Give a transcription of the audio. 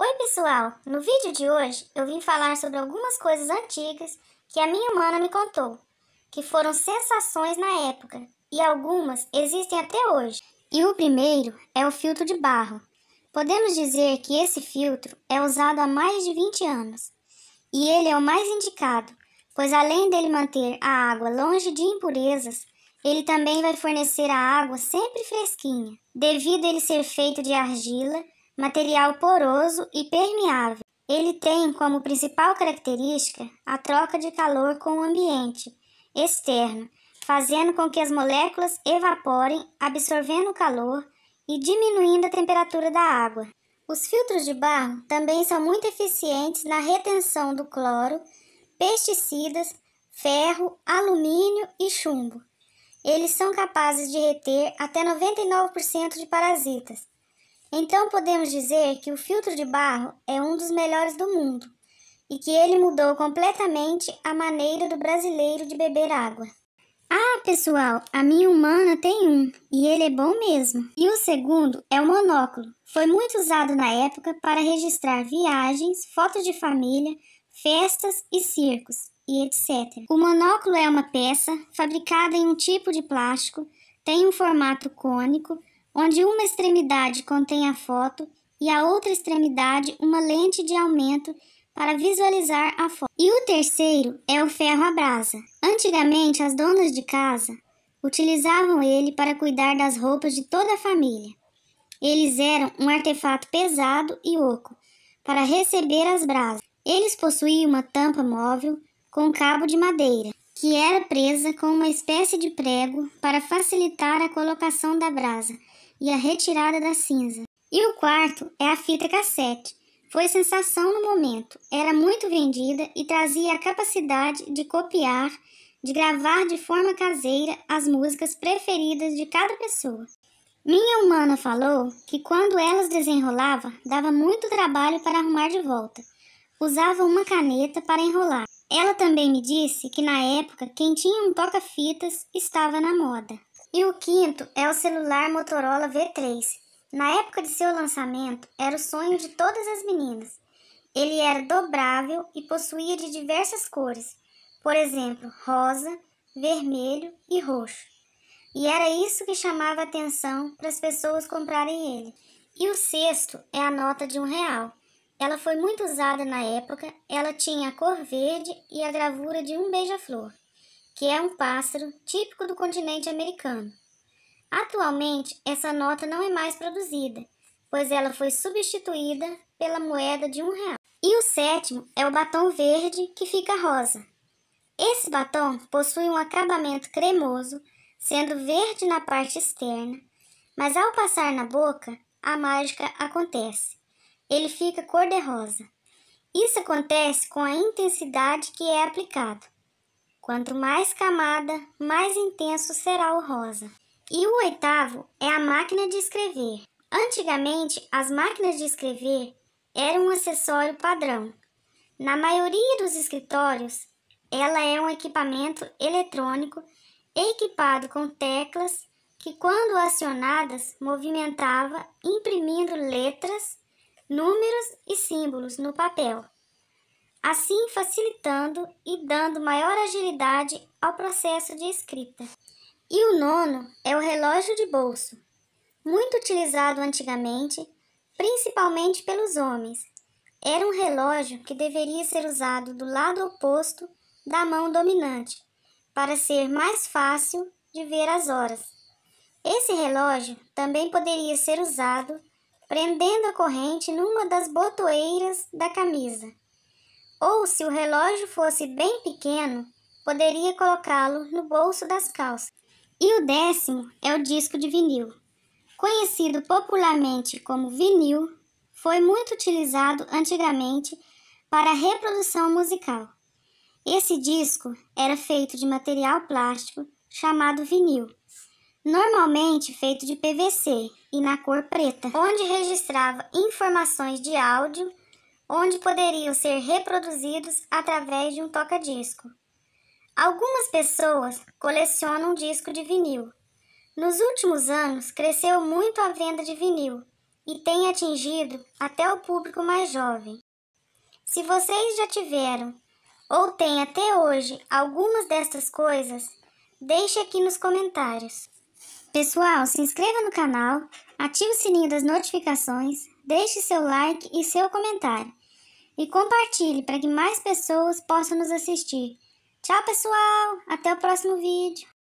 Oi, pessoal! No vídeo de hoje eu vim falar sobre algumas coisas antigas que a minha humana me contou, que foram sensações na época e algumas existem até hoje. E o primeiro é o filtro de barro. Podemos dizer que esse filtro é usado há mais de 20 anos e ele é o mais indicado, pois além dele manter a água longe de impurezas, ele também vai fornecer a água sempre fresquinha, devido ele ser feito de argila material poroso e permeável. Ele tem como principal característica a troca de calor com o ambiente externo, fazendo com que as moléculas evaporem, absorvendo o calor e diminuindo a temperatura da água. Os filtros de barro também são muito eficientes na retenção do cloro, pesticidas, ferro, alumínio e chumbo. Eles são capazes de reter até 99% de parasitas então podemos dizer que o filtro de barro é um dos melhores do mundo e que ele mudou completamente a maneira do brasileiro de beber água. Ah, pessoal, a minha humana tem um, e ele é bom mesmo. E o segundo é o monóculo. Foi muito usado na época para registrar viagens, fotos de família, festas e circos, e etc. O monóculo é uma peça fabricada em um tipo de plástico, tem um formato cônico onde uma extremidade contém a foto e a outra extremidade uma lente de aumento para visualizar a foto. E o terceiro é o ferro à brasa. Antigamente, as donas de casa utilizavam ele para cuidar das roupas de toda a família. Eles eram um artefato pesado e oco para receber as brasas. Eles possuíam uma tampa móvel com cabo de madeira, que era presa com uma espécie de prego para facilitar a colocação da brasa e a retirada da cinza. E o quarto é a fita cassete. Foi sensação no momento, era muito vendida e trazia a capacidade de copiar, de gravar de forma caseira as músicas preferidas de cada pessoa. Minha humana falou que quando elas desenrolava, dava muito trabalho para arrumar de volta. Usava uma caneta para enrolar. Ela também me disse que na época quem tinha um toca-fitas estava na moda. E o quinto é o celular Motorola V3. Na época de seu lançamento, era o sonho de todas as meninas. Ele era dobrável e possuía de diversas cores, por exemplo, rosa, vermelho e roxo. E era isso que chamava atenção para as pessoas comprarem ele. E o sexto é a nota de um real. Ela foi muito usada na época, ela tinha a cor verde e a gravura de um beija-flor que é um pássaro típico do continente americano. Atualmente, essa nota não é mais produzida, pois ela foi substituída pela moeda de um real. E o sétimo é o batom verde que fica rosa. Esse batom possui um acabamento cremoso, sendo verde na parte externa, mas ao passar na boca, a mágica acontece. Ele fica cor-de-rosa. Isso acontece com a intensidade que é aplicado. Quanto mais camada, mais intenso será o rosa. E o oitavo é a máquina de escrever. Antigamente, as máquinas de escrever eram um acessório padrão. Na maioria dos escritórios, ela é um equipamento eletrônico equipado com teclas que, quando acionadas, movimentava imprimindo letras, números e símbolos no papel assim facilitando e dando maior agilidade ao processo de escrita. E o nono é o relógio de bolso, muito utilizado antigamente, principalmente pelos homens. Era um relógio que deveria ser usado do lado oposto da mão dominante, para ser mais fácil de ver as horas. Esse relógio também poderia ser usado prendendo a corrente numa das botoeiras da camisa ou se o relógio fosse bem pequeno, poderia colocá-lo no bolso das calças. E o décimo é o disco de vinil. Conhecido popularmente como vinil, foi muito utilizado antigamente para reprodução musical. Esse disco era feito de material plástico chamado vinil, normalmente feito de PVC e na cor preta, onde registrava informações de áudio onde poderiam ser reproduzidos através de um toca-disco. Algumas pessoas colecionam disco de vinil. Nos últimos anos, cresceu muito a venda de vinil e tem atingido até o público mais jovem. Se vocês já tiveram ou têm até hoje algumas destas coisas, deixe aqui nos comentários. Pessoal, se inscreva no canal, ative o sininho das notificações, deixe seu like e seu comentário e compartilhe para que mais pessoas possam nos assistir. Tchau, pessoal! Até o próximo vídeo!